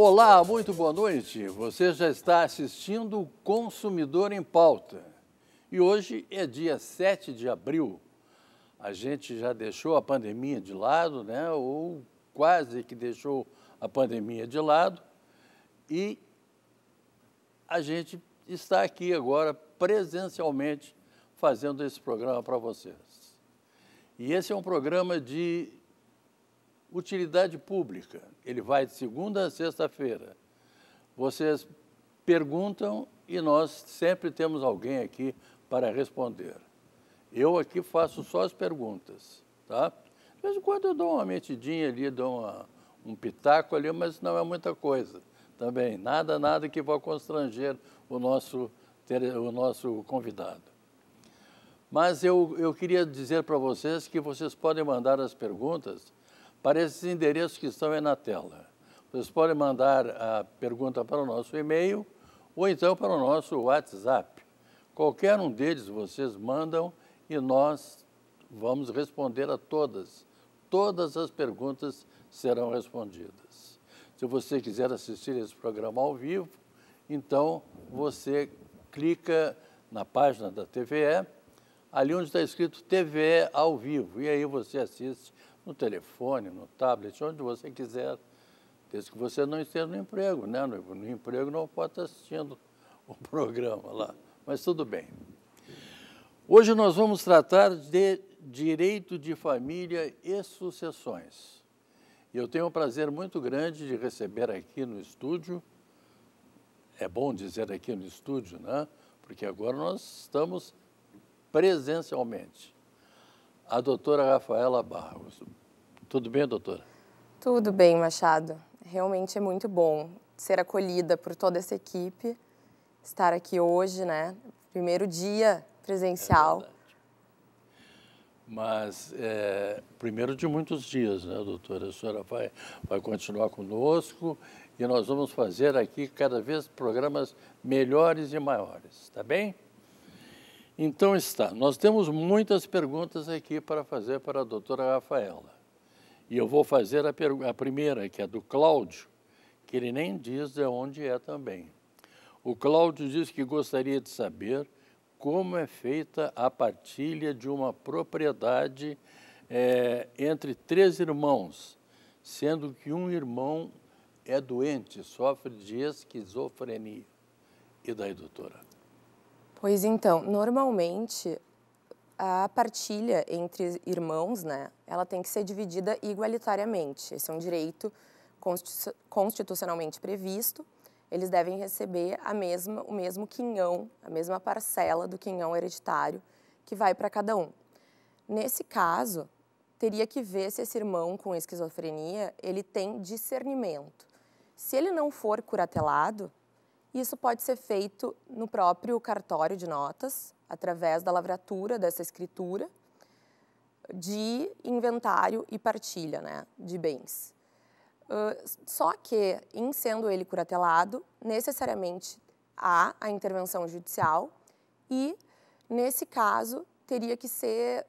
Olá, muito boa noite. Você já está assistindo o Consumidor em Pauta. E hoje é dia 7 de abril. A gente já deixou a pandemia de lado, né? Ou quase que deixou a pandemia de lado. E a gente está aqui agora presencialmente fazendo esse programa para vocês. E esse é um programa de utilidade pública. Ele vai de segunda a sexta-feira. Vocês perguntam e nós sempre temos alguém aqui para responder. Eu aqui faço só as perguntas, tá? De vez em quando eu dou uma metidinha ali, dou uma, um pitaco ali, mas não é muita coisa também. Nada, nada que vá constranger o nosso, o nosso convidado. Mas eu, eu queria dizer para vocês que vocês podem mandar as perguntas para esses endereços que estão aí na tela. Vocês podem mandar a pergunta para o nosso e-mail ou então para o nosso WhatsApp. Qualquer um deles vocês mandam e nós vamos responder a todas. Todas as perguntas serão respondidas. Se você quiser assistir esse programa ao vivo, então você clica na página da TVE, ali onde está escrito TVE ao vivo, e aí você assiste no telefone, no tablet, onde você quiser, desde que você não esteja no emprego, né? No, no emprego não pode estar assistindo o programa lá, mas tudo bem. Hoje nós vamos tratar de direito de família e sucessões. E eu tenho um prazer muito grande de receber aqui no estúdio, é bom dizer aqui no estúdio, né? Porque agora nós estamos presencialmente a doutora Rafaela Barros. Tudo bem, doutora? Tudo bem, Machado. Realmente é muito bom ser acolhida por toda essa equipe, estar aqui hoje, né? Primeiro dia presencial. É Mas é, primeiro de muitos dias, né, doutora? A senhora vai, vai continuar conosco e nós vamos fazer aqui cada vez programas melhores e maiores, tá bem? Então está, nós temos muitas perguntas aqui para fazer para a doutora Rafaela. E eu vou fazer a, a primeira, que é do Cláudio, que ele nem diz de onde é também. O Cláudio diz que gostaria de saber como é feita a partilha de uma propriedade é, entre três irmãos, sendo que um irmão é doente, sofre de esquizofrenia. E daí, doutora? Pois então, normalmente a partilha entre irmãos, né, ela tem que ser dividida igualitariamente. Esse é um direito constitucionalmente previsto. Eles devem receber a mesma, o mesmo quinhão, a mesma parcela do quinhão hereditário que vai para cada um. Nesse caso, teria que ver se esse irmão com esquizofrenia ele tem discernimento. Se ele não for curatelado, isso pode ser feito no próprio cartório de notas, através da lavratura dessa escritura de inventário e partilha né, de bens. Uh, só que, em sendo ele curatelado, necessariamente há a intervenção judicial e, nesse caso, teria que ser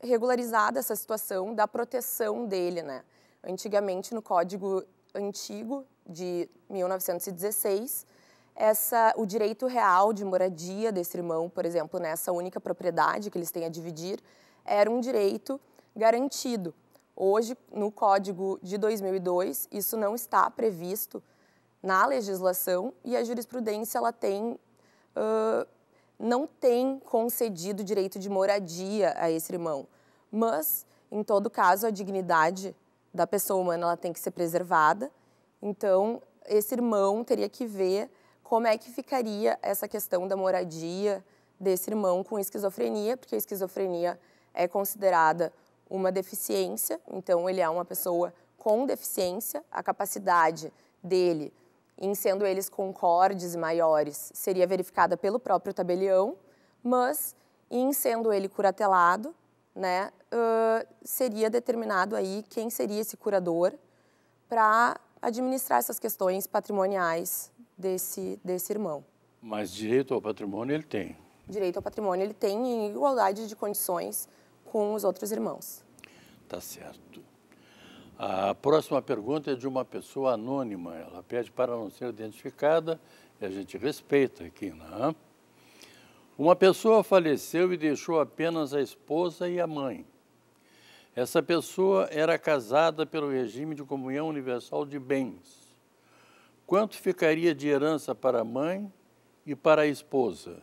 regularizada essa situação da proteção dele. Né? Antigamente, no Código Antigo de 1916, essa, o direito real de moradia desse irmão, por exemplo, nessa única propriedade que eles têm a dividir, era um direito garantido. Hoje, no Código de 2002, isso não está previsto na legislação e a jurisprudência ela tem, uh, não tem concedido direito de moradia a esse irmão. Mas, em todo caso, a dignidade da pessoa humana ela tem que ser preservada então, esse irmão teria que ver como é que ficaria essa questão da moradia desse irmão com esquizofrenia, porque a esquizofrenia é considerada uma deficiência, então ele é uma pessoa com deficiência, a capacidade dele, em sendo eles concordes e maiores, seria verificada pelo próprio tabelião, mas em sendo ele curatelado, né, uh, seria determinado aí quem seria esse curador para administrar essas questões patrimoniais desse, desse irmão. Mas direito ao patrimônio ele tem? Direito ao patrimônio ele tem em igualdade de condições com os outros irmãos. Tá certo. A próxima pergunta é de uma pessoa anônima. Ela pede para não ser identificada e a gente respeita aqui, né? Uma pessoa faleceu e deixou apenas a esposa e a mãe. Essa pessoa era casada pelo regime de comunhão universal de bens. Quanto ficaria de herança para a mãe e para a esposa?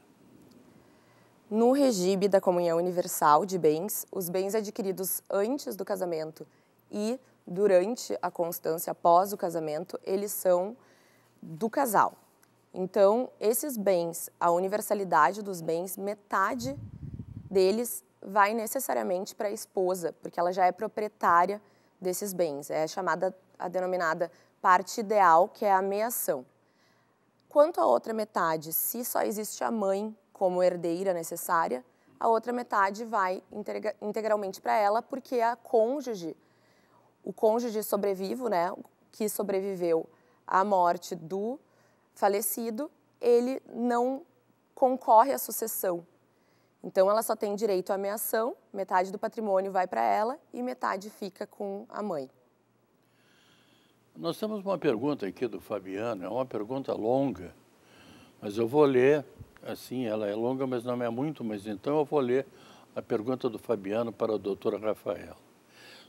No regime da comunhão universal de bens, os bens adquiridos antes do casamento e durante a constância após o casamento, eles são do casal. Então, esses bens, a universalidade dos bens, metade deles vai necessariamente para a esposa, porque ela já é proprietária desses bens. É chamada a denominada parte ideal, que é a meação. Quanto à outra metade, se só existe a mãe como herdeira necessária, a outra metade vai integralmente para ela, porque a cônjuge, o cônjuge sobrevivo, né, que sobreviveu à morte do falecido, ele não concorre à sucessão. Então ela só tem direito à ameação, metade do patrimônio vai para ela e metade fica com a mãe. Nós temos uma pergunta aqui do Fabiano, é uma pergunta longa, mas eu vou ler, assim, ela é longa, mas não é muito, mas então eu vou ler a pergunta do Fabiano para a doutora Rafaela.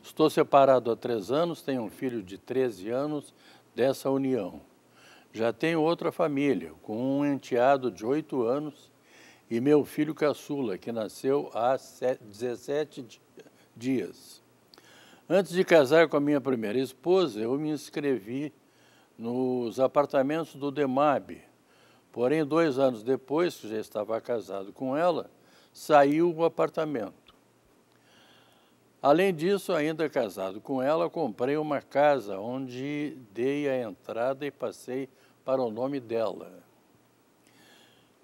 Estou separado há três anos, tenho um filho de 13 anos dessa união. Já tenho outra família, com um enteado de oito anos e meu filho caçula, que nasceu há 17 dias. Antes de casar com a minha primeira esposa, eu me inscrevi nos apartamentos do DEMAB. Porém, dois anos depois, que já estava casado com ela, saiu o apartamento. Além disso, ainda casado com ela, comprei uma casa onde dei a entrada e passei para o nome dela.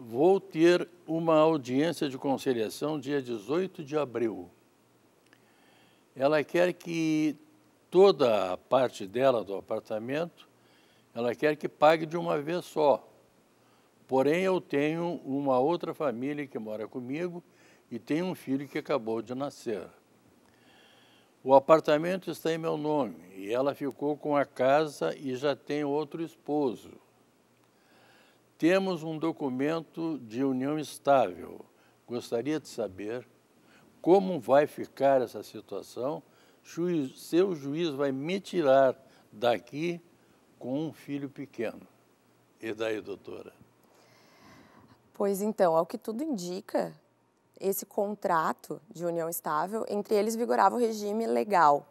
Vou ter uma audiência de conciliação dia 18 de abril. Ela quer que toda a parte dela do apartamento, ela quer que pague de uma vez só. Porém, eu tenho uma outra família que mora comigo e tenho um filho que acabou de nascer. O apartamento está em meu nome e ela ficou com a casa e já tem outro esposo. Temos um documento de união estável. Gostaria de saber como vai ficar essa situação, seu juiz vai me tirar daqui com um filho pequeno. E daí, doutora? Pois então, ao que tudo indica, esse contrato de união estável, entre eles vigorava o regime legal,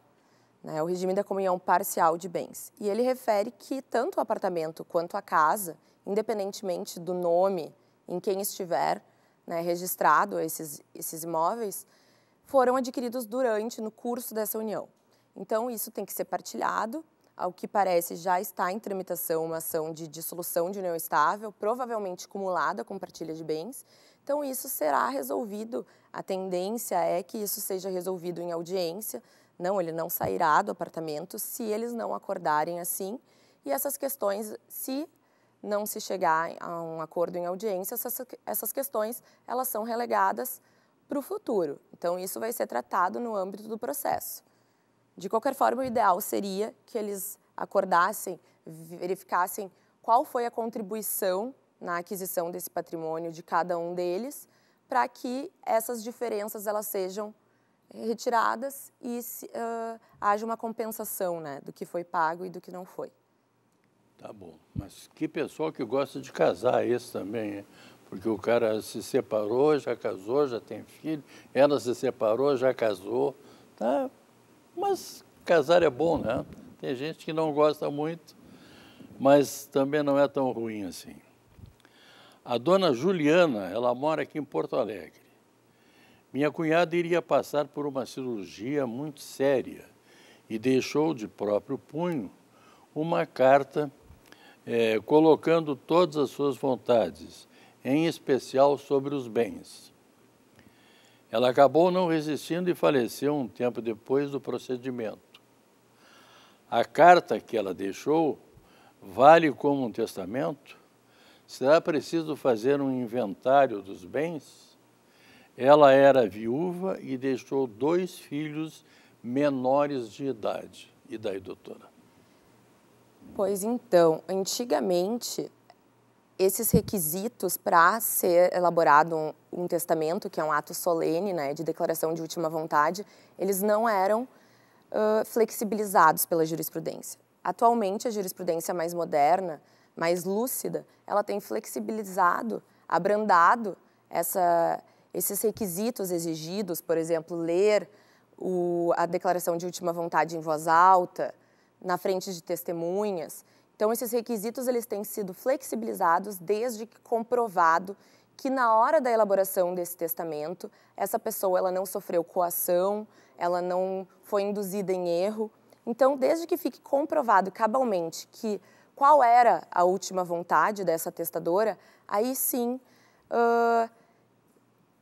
né, o regime da comunhão parcial de bens. E ele refere que tanto o apartamento quanto a casa independentemente do nome em quem estiver né, registrado esses, esses imóveis, foram adquiridos durante, no curso dessa união. Então, isso tem que ser partilhado. Ao que parece, já está em tramitação uma ação de dissolução de união estável, provavelmente cumulada com partilha de bens. Então, isso será resolvido. A tendência é que isso seja resolvido em audiência. Não, ele não sairá do apartamento se eles não acordarem assim. E essas questões, se não se chegar a um acordo em audiência, essas, essas questões elas são relegadas para o futuro. Então, isso vai ser tratado no âmbito do processo. De qualquer forma, o ideal seria que eles acordassem, verificassem qual foi a contribuição na aquisição desse patrimônio de cada um deles, para que essas diferenças elas sejam retiradas e se, uh, haja uma compensação né, do que foi pago e do que não foi. Tá bom. Mas que pessoal que gosta de casar esse também, hein? porque o cara se separou, já casou, já tem filho, ela se separou, já casou, tá? Mas casar é bom, né? Tem gente que não gosta muito, mas também não é tão ruim assim. A dona Juliana, ela mora aqui em Porto Alegre. Minha cunhada iria passar por uma cirurgia muito séria e deixou de próprio punho uma carta é, colocando todas as suas vontades, em especial sobre os bens. Ela acabou não resistindo e faleceu um tempo depois do procedimento. A carta que ela deixou vale como um testamento? Será preciso fazer um inventário dos bens? Ela era viúva e deixou dois filhos menores de idade. E daí, doutora? Pois então, antigamente, esses requisitos para ser elaborado um, um, testamento, que é um ato solene, né, de declaração de última vontade, eles não eram uh, flexibilizados pela jurisprudência. Atualmente, a jurisprudência mais moderna, mais lúcida, ela tem flexibilizado, abrandado essa, esses requisitos exigidos, por exemplo, ler o, a declaração de última vontade em voz alta, na frente de testemunhas. Então, esses requisitos eles têm sido flexibilizados desde que comprovado que na hora da elaboração desse testamento, essa pessoa ela não sofreu coação, ela não foi induzida em erro. Então, desde que fique comprovado cabalmente que qual era a última vontade dessa testadora, aí sim uh,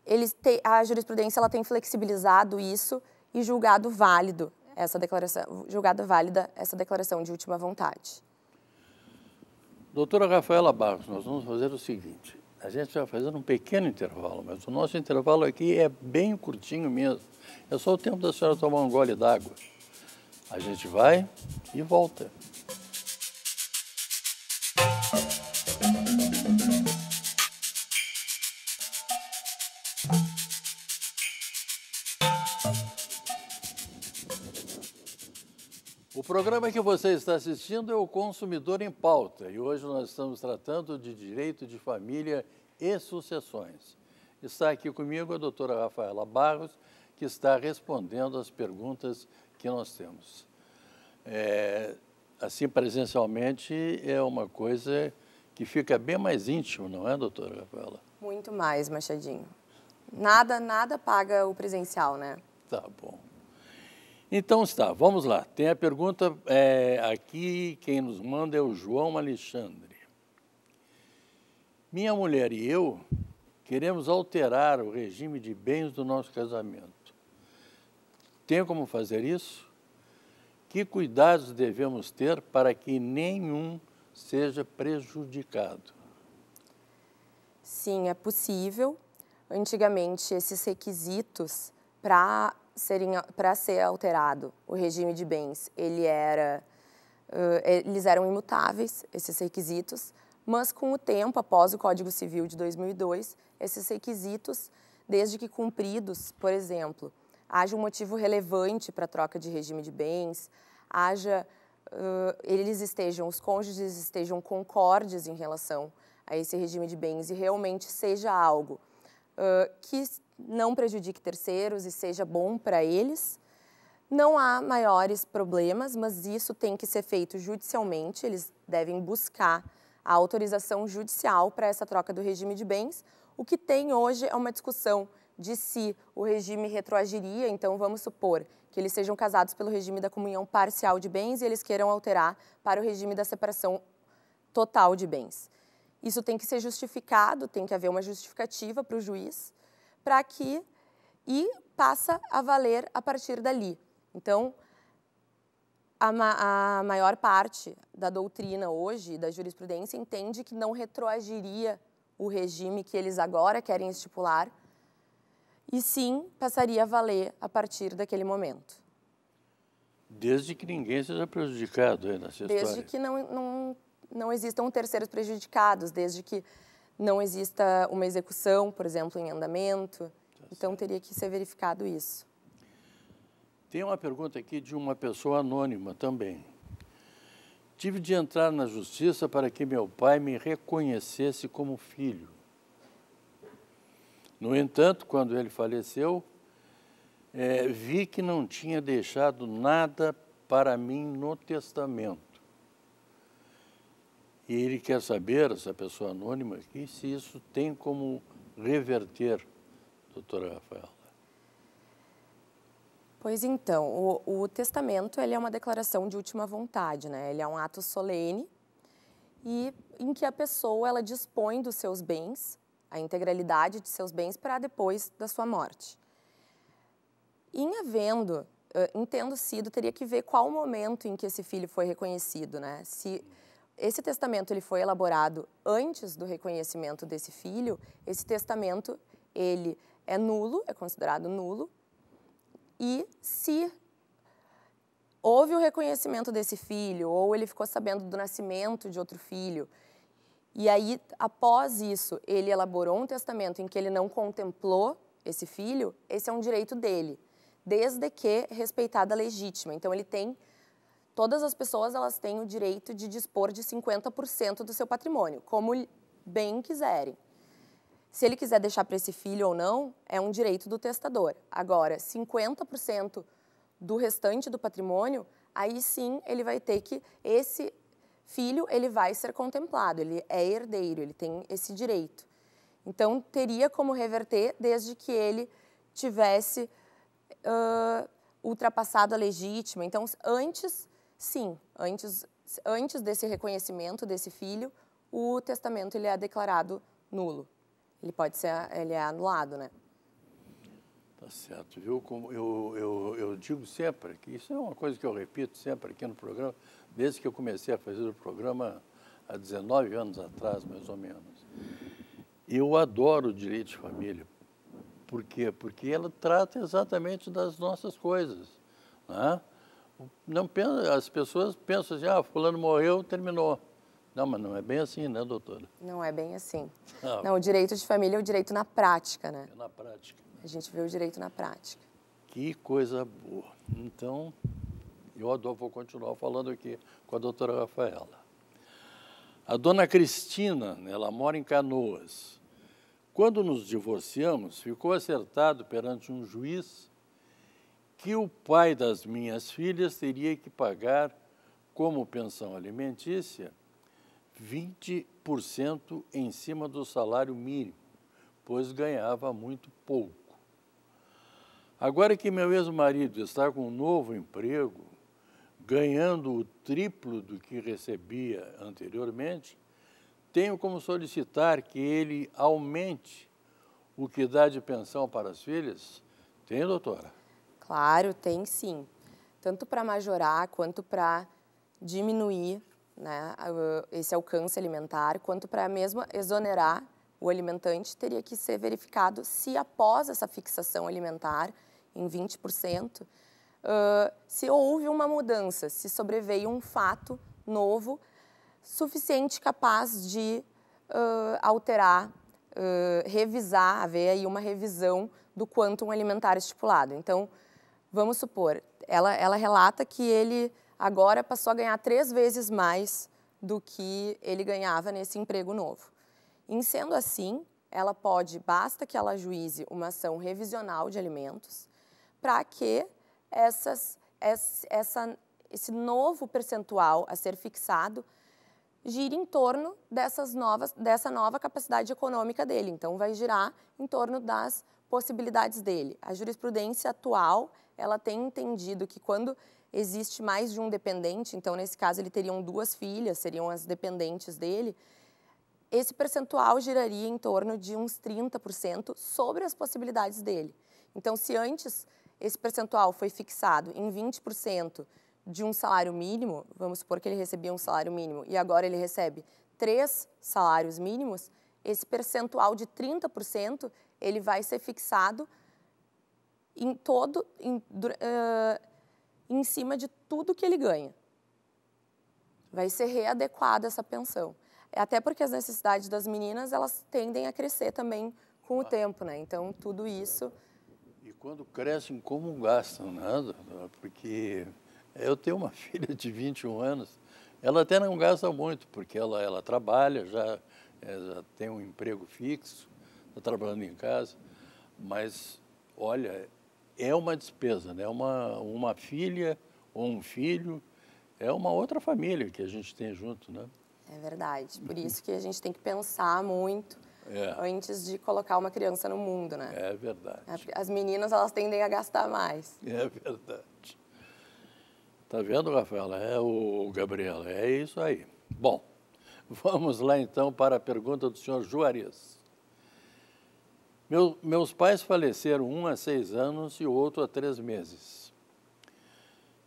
eles te, a jurisprudência ela tem flexibilizado isso e julgado válido essa declaração, julgada válida essa declaração de última vontade. Doutora Rafaela Barros, nós vamos fazer o seguinte: a gente vai fazer um pequeno intervalo, mas o nosso intervalo aqui é bem curtinho mesmo. É só o tempo da senhora tomar um gole d'água. A gente vai e volta. programa que você está assistindo é o Consumidor em Pauta e hoje nós estamos tratando de direito de família e sucessões. Está aqui comigo a doutora Rafaela Barros, que está respondendo as perguntas que nós temos. É, assim, presencialmente é uma coisa que fica bem mais íntimo, não é, doutora Rafaela? Muito mais, Machadinho. Nada, nada paga o presencial, né? Tá bom. Então está, vamos lá. Tem a pergunta é, aqui, quem nos manda é o João Alexandre. Minha mulher e eu queremos alterar o regime de bens do nosso casamento. Tem como fazer isso? Que cuidados devemos ter para que nenhum seja prejudicado? Sim, é possível. Antigamente, esses requisitos para para ser alterado o regime de bens, ele era, eh, eles eram imutáveis, esses requisitos, mas com o tempo, após o Código Civil de 2002, esses requisitos, desde que cumpridos, por exemplo, haja um motivo relevante para a troca de regime de bens, haja eh, eles estejam, os cônjuges estejam concordes em relação a esse regime de bens e realmente seja algo eh, que não prejudique terceiros e seja bom para eles. Não há maiores problemas, mas isso tem que ser feito judicialmente. Eles devem buscar a autorização judicial para essa troca do regime de bens. O que tem hoje é uma discussão de se o regime retroagiria, então vamos supor que eles sejam casados pelo regime da comunhão parcial de bens e eles queiram alterar para o regime da separação total de bens. Isso tem que ser justificado, tem que haver uma justificativa para o juiz para aqui e passa a valer a partir dali. Então, a, ma a maior parte da doutrina hoje, da jurisprudência, entende que não retroagiria o regime que eles agora querem estipular, e sim passaria a valer a partir daquele momento. Desde que ninguém seja prejudicado nessa desde história. Desde que não, não, não existam terceiros prejudicados, desde que não exista uma execução, por exemplo, em andamento. Tá então, teria que ser verificado isso. Tem uma pergunta aqui de uma pessoa anônima também. Tive de entrar na justiça para que meu pai me reconhecesse como filho. No entanto, quando ele faleceu, é, vi que não tinha deixado nada para mim no testamento. E ele quer saber, essa pessoa anônima aqui, se isso tem como reverter, doutora Rafaela. Pois então, o, o testamento ele é uma declaração de última vontade, né? Ele é um ato solene e em que a pessoa ela dispõe dos seus bens, a integralidade de seus bens para depois da sua morte. Em havendo, entendo eh, sido, teria que ver qual o momento em que esse filho foi reconhecido, né? Se esse testamento ele foi elaborado antes do reconhecimento desse filho. Esse testamento ele é nulo, é considerado nulo. E se houve o reconhecimento desse filho ou ele ficou sabendo do nascimento de outro filho, e aí após isso ele elaborou um testamento em que ele não contemplou esse filho, esse é um direito dele, desde que respeitada a legítima. Então ele tem todas as pessoas elas têm o direito de dispor de 50% do seu patrimônio, como bem quiserem. Se ele quiser deixar para esse filho ou não, é um direito do testador. Agora, 50% do restante do patrimônio, aí sim ele vai ter que esse filho ele vai ser contemplado, ele é herdeiro, ele tem esse direito. Então teria como reverter desde que ele tivesse uh, ultrapassado a legítima. Então antes Sim, antes, antes desse reconhecimento desse filho, o testamento ele é declarado nulo. Ele pode ser, ele é anulado, né? Tá certo, viu? Como eu, eu, eu digo sempre, que isso é uma coisa que eu repito sempre aqui no programa, desde que eu comecei a fazer o programa há 19 anos atrás, mais ou menos. Eu adoro o direito de família. Por quê? Porque ela trata exatamente das nossas coisas. Né? Não, as pessoas pensam assim, ah, fulano morreu, terminou. Não, mas não é bem assim, né, doutora? Não é bem assim. Não, ah. não o direito de família é o direito na prática, né? É na prática. A gente vê o direito na prática. Que coisa boa. Então, eu adoro, vou continuar falando aqui com a doutora Rafaela. A dona Cristina, né, ela mora em Canoas. Quando nos divorciamos, ficou acertado perante um juiz que o pai das minhas filhas teria que pagar como pensão alimentícia 20% em cima do salário mínimo, pois ganhava muito pouco. Agora que meu ex-marido está com um novo emprego, ganhando o triplo do que recebia anteriormente, tenho como solicitar que ele aumente o que dá de pensão para as filhas? Tem, doutora? Claro, tem sim. Tanto para majorar quanto para diminuir né, esse alcance alimentar, quanto para mesmo exonerar o alimentante, teria que ser verificado se após essa fixação alimentar em 20%, uh, se houve uma mudança, se sobreveio um fato novo suficiente capaz de uh, alterar, uh, revisar, haver aí uma revisão do quantum alimentar é estipulado. Então, Vamos supor, ela, ela relata que ele agora passou a ganhar três vezes mais do que ele ganhava nesse emprego novo. Em sendo assim, ela pode, basta que ela ajuize uma ação revisional de alimentos para que essas, essa, esse novo percentual a ser fixado gire em torno dessas novas, dessa nova capacidade econômica dele. Então, vai girar em torno das possibilidades dele. A jurisprudência atual ela tem entendido que quando existe mais de um dependente, então nesse caso ele teriam duas filhas, seriam as dependentes dele, esse percentual giraria em torno de uns 30% sobre as possibilidades dele. Então, se antes esse percentual foi fixado em 20% de um salário mínimo, vamos supor que ele recebia um salário mínimo e agora ele recebe três salários mínimos, esse percentual de 30% ele vai ser fixado em todo, em, uh, em cima de tudo que ele ganha. Vai ser readequada essa pensão. É até porque as necessidades das meninas, elas tendem a crescer também com o ah. tempo, né? Então, tudo isso... E quando crescem, como gastam, né? Porque eu tenho uma filha de 21 anos, ela até não gasta muito, porque ela, ela trabalha, já, eh, já tem um emprego fixo, está trabalhando em casa, mas, olha, é uma despesa, né? Uma, uma filha ou um filho é uma outra família que a gente tem junto, né? É verdade. Por isso que a gente tem que pensar muito é. antes de colocar uma criança no mundo, né? É verdade. É as meninas, elas tendem a gastar mais. É verdade. Tá vendo, Rafaela? É o Gabriel. É isso aí. Bom, vamos lá então para a pergunta do senhor Juarez. Meu, meus pais faleceram um há seis anos e o outro há três meses.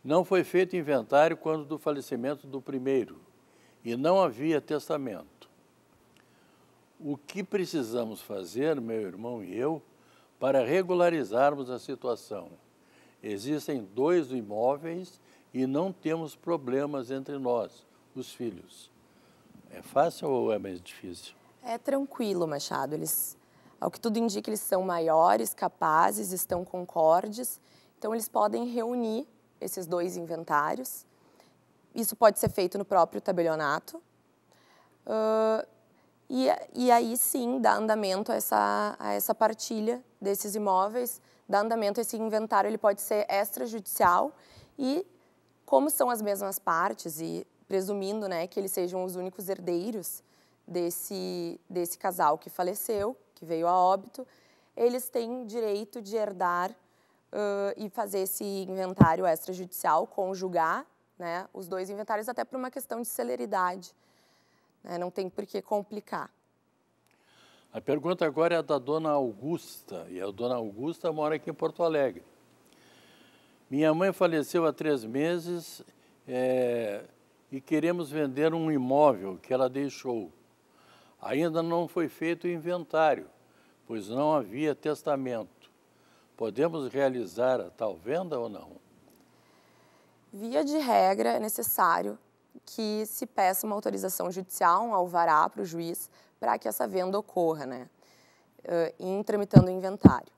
Não foi feito inventário quando do falecimento do primeiro e não havia testamento. O que precisamos fazer, meu irmão e eu, para regularizarmos a situação? Existem dois imóveis e não temos problemas entre nós, os filhos. É fácil ou é mais difícil? É tranquilo, Machado. Eles ao que tudo indica, eles são maiores, capazes, estão concordes, então eles podem reunir esses dois inventários. Isso pode ser feito no próprio tabelionato. Uh, e, e, aí sim dá andamento a essa, a essa partilha desses imóveis, dá andamento a esse inventário, ele pode ser extrajudicial e como são as mesmas partes e presumindo né, que eles sejam os únicos herdeiros desse, desse casal que faleceu, que veio a óbito, eles têm direito de herdar uh, e fazer esse inventário extrajudicial, conjugar né, os dois inventários, até por uma questão de celeridade. Né, não tem por que complicar. A pergunta agora é da dona Augusta, e a dona Augusta mora aqui em Porto Alegre. Minha mãe faleceu há três meses é, e queremos vender um imóvel que ela deixou. Ainda não foi feito o inventário, pois não havia testamento. Podemos realizar a tal venda ou não? Via de regra, é necessário que se peça uma autorização judicial, um alvará para o juiz, para que essa venda ocorra, né? Eh, em tramitando o inventário.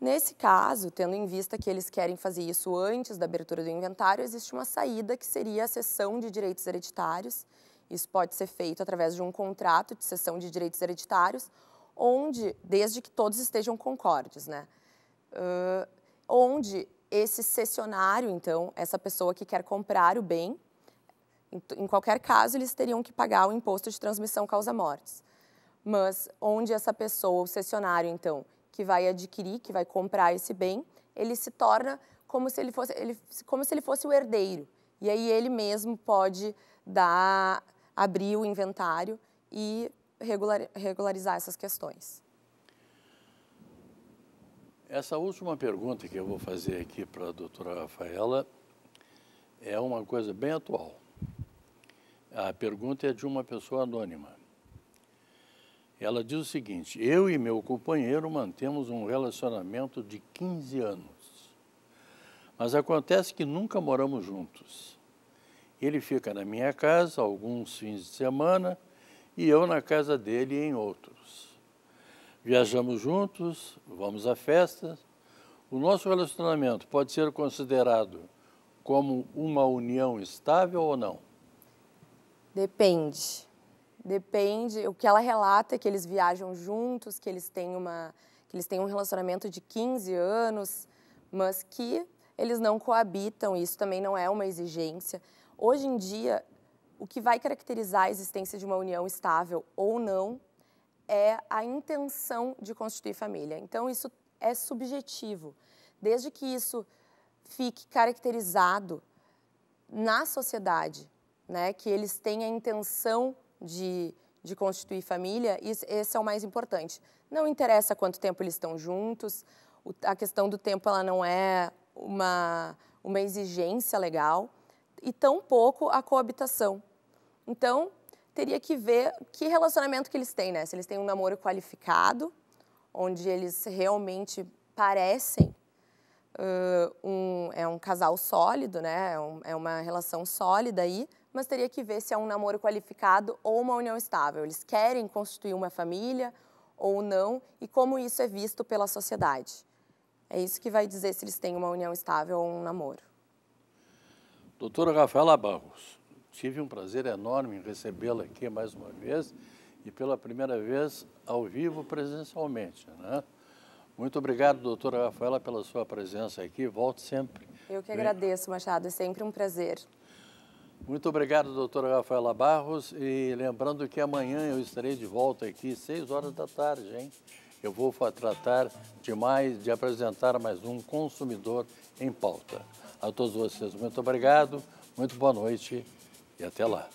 Nesse caso, tendo em vista que eles querem fazer isso antes da abertura do inventário, existe uma saída que seria a cessão de direitos hereditários, isso pode ser feito através de um contrato de cessão de direitos hereditários, onde, desde que todos estejam concordes, né? Uh, onde esse cessionário, então, essa pessoa que quer comprar o bem, em qualquer caso, eles teriam que pagar o imposto de transmissão causa-mortes. Mas onde essa pessoa, o cessionário, então, que vai adquirir, que vai comprar esse bem, ele se torna como se ele fosse, ele, como se ele fosse o herdeiro. E aí ele mesmo pode dar abrir o inventário e regularizar essas questões. Essa última pergunta que eu vou fazer aqui para a doutora Rafaela é uma coisa bem atual. A pergunta é de uma pessoa anônima. Ela diz o seguinte: Eu e meu companheiro mantemos um relacionamento de 15 anos, mas acontece que nunca moramos juntos. Ele fica na minha casa alguns fins de semana e eu na casa dele em outros. Viajamos juntos, vamos a festas. O nosso relacionamento pode ser considerado como uma união estável ou não? Depende. Depende. O que ela relata é que eles viajam juntos, que eles têm, uma, que eles têm um relacionamento de 15 anos, mas que eles não coabitam. Isso também não é uma exigência. Hoje em dia, o que vai caracterizar a existência de uma união estável ou não é a intenção de constituir família. Então, isso é subjetivo. Desde que isso fique caracterizado na sociedade, né, que eles têm a intenção de, de constituir família, isso, esse é o mais importante. Não interessa quanto tempo eles estão juntos, o, a questão do tempo ela não é uma, uma exigência legal, e tão pouco a coabitação. Então, teria que ver que relacionamento que eles têm, né? Se eles têm um namoro qualificado, onde eles realmente parecem uh, um, é um casal sólido, né? É, um, é uma relação sólida aí, mas teria que ver se é um namoro qualificado ou uma união estável. Eles querem constituir uma família ou não e como isso é visto pela sociedade. É isso que vai dizer se eles têm uma união estável ou um namoro. Doutora Rafaela Barros, tive um prazer enorme em recebê-la aqui mais uma vez e pela primeira vez ao vivo presencialmente. Né? Muito obrigado, doutora Rafaela, pela sua presença aqui. Volte sempre. Eu que agradeço, Machado. É sempre um prazer. Muito obrigado, doutora Rafaela Barros. E lembrando que amanhã eu estarei de volta aqui, seis horas da tarde, hein? Eu vou tratar de mais, de apresentar mais um consumidor em pauta. A todos vocês, muito obrigado, muito boa noite e até lá.